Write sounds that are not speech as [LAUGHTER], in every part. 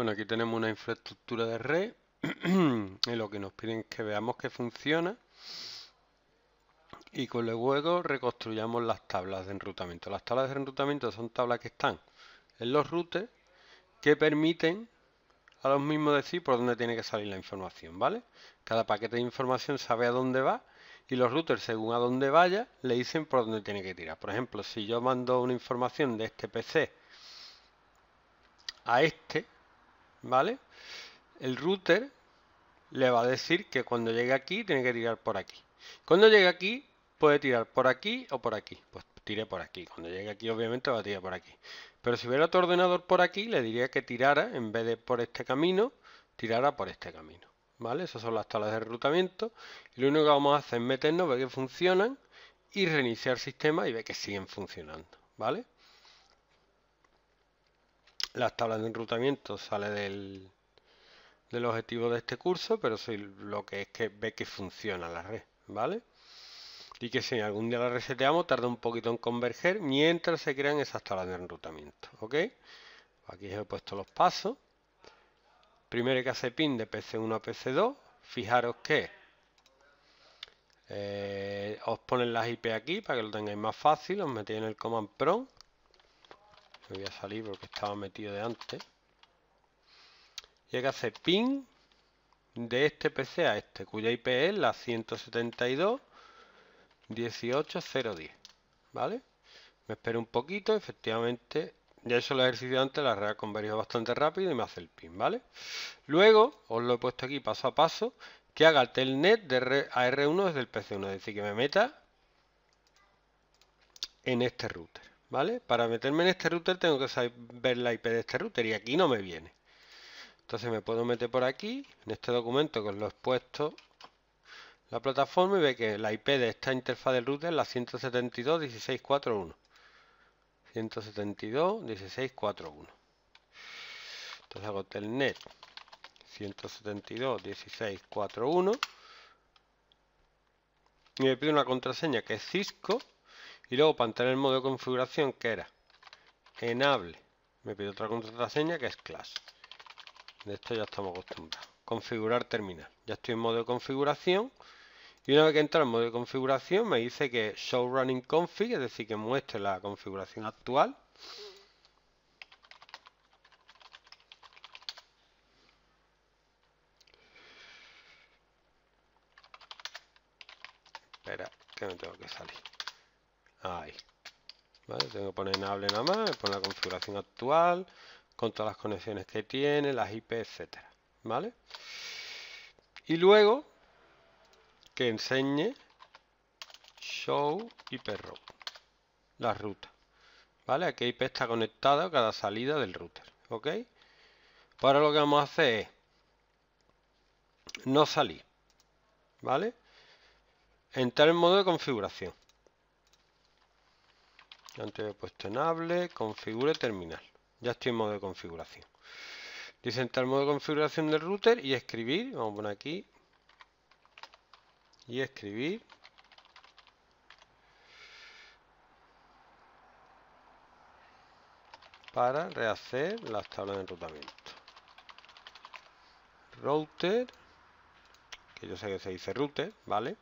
Bueno, aquí tenemos una infraestructura de red. [CLEARS THROAT] en lo que nos piden que veamos que funciona. Y con luego reconstruyamos las tablas de enrutamiento. Las tablas de enrutamiento son tablas que están en los routers que permiten a los mismos decir por dónde tiene que salir la información, ¿vale? Cada paquete de información sabe a dónde va y los routers, según a dónde vaya, le dicen por dónde tiene que tirar. Por ejemplo, si yo mando una información de este PC a este, ¿vale? El router le va a decir que cuando llegue aquí tiene que tirar por aquí. Cuando llegue aquí puede tirar por aquí o por aquí. Pues tire por aquí. Cuando llegue aquí obviamente va a tirar por aquí. Pero si hubiera otro ordenador por aquí le diría que tirara, en vez de por este camino, tirara por este camino. ¿Vale? Esas son las tablas de reclutamiento. lo único que vamos a hacer es meternos, ver que funcionan y reiniciar el sistema y ver que siguen funcionando. ¿Vale? las tablas de enrutamiento sale del, objetivo de este curso, pero soy lo que es que ve que funciona la red, ¿vale? Y que si algún día la reseteamos, tarda un poquito en converger mientras se crean esas tablas de enrutamiento, ¿ok? Aquí he puesto los pasos. Primero hay que hacer pin de PC1 a PC2. Fijaros que eh, os ponen las IP aquí para que lo tengáis más fácil, os metéis en el command prompt voy a salir porque estaba metido de antes. Y hay que hacer ping de este PC a este, cuya IP es la 172.18.010. ¿Vale? Me espero un poquito, efectivamente. Ya he hecho el ejercicio antes, la red convergió bastante rápido y me hace el pin, ¿vale? Luego, os lo he puesto aquí paso a paso, que haga el telnet de AR1 desde el PC1, es decir, que me meta en este router. ¿Vale? Para meterme en este router tengo que saber ver la IP de este router y aquí no me viene. Entonces me puedo meter por aquí, en este documento que os lo he puesto la plataforma y ve que la IP de esta interfaz del router es la 172.16.4.1. 172.16.4.1. Entonces hago telnet 172.16.4.1 y me pide una contraseña que es Cisco y luego para entrar en el modo de configuración que era enable, me pide otra contraseña que es class. De esto ya estamos acostumbrados. Configurar terminal. Ya estoy en modo de configuración. Y una vez que entra en modo de configuración me dice que show running config, es decir, que muestre la configuración actual. Espera, que me tengo que salir. Ahí. Tengo que poner enable nada más, me la configuración actual, con todas las conexiones que tiene, las IP, etcétera. ¿Vale? Y luego que enseñe show IP route, la ruta. ¿Vale? A qué IP está conectada a cada salida del router. ¿Ok? Pues ahora lo que vamos a hacer es no salir. ¿Vale? Entrar en modo de configuración antes he puesto en hable, configure terminal. Ya estoy en modo de configuración. Dice entrar modo de configuración del router y escribir. Vamos a poner aquí. Y escribir. Para rehacer las tablas de enrutamiento. Router. Que yo sé que se dice router, ¿vale?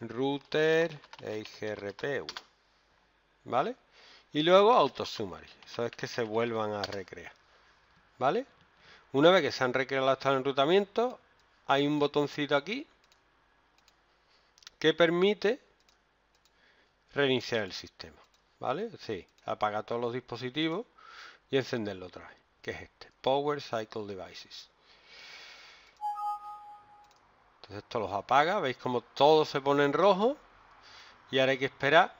Router e igrp 1 ¿vale? Y luego autosummary, eso es que se vuelvan a recrear, ¿vale? Una vez que se han recreado el enrutamiento hay un botoncito aquí que permite reiniciar el sistema, ¿vale? Sí, apaga todos los dispositivos y encenderlo otra vez, que es este, Power Cycle Devices. Entonces esto los apaga, veis como todo se pone en rojo y ahora hay que esperar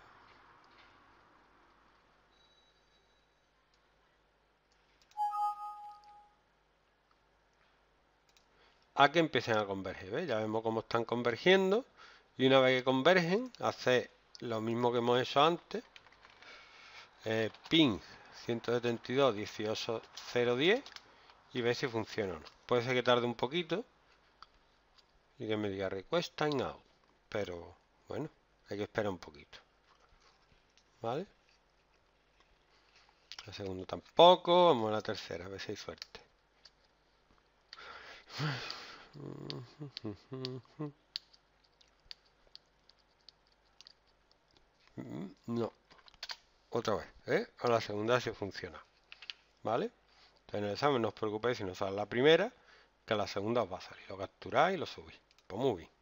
a que empiecen a converger. Ya vemos cómo están convergiendo. Y una vez que convergen, hace lo mismo que hemos hecho antes. Eh, ping 172 18 y ver si funciona o no. Puede ser que tarde un poquito y que me diga request time out. Pero bueno, hay que esperar un poquito. ¿Vale? La segunda tampoco, vamos a la tercera, a ver si hay suerte. Mm, no. Otra vez, ¿eh? A la segunda se funciona. ¿Vale? Entonces en el examen no os preocupéis si no sale la primera, que a la segunda os va a salir. Lo capturáis y lo subís. Pues muy bien.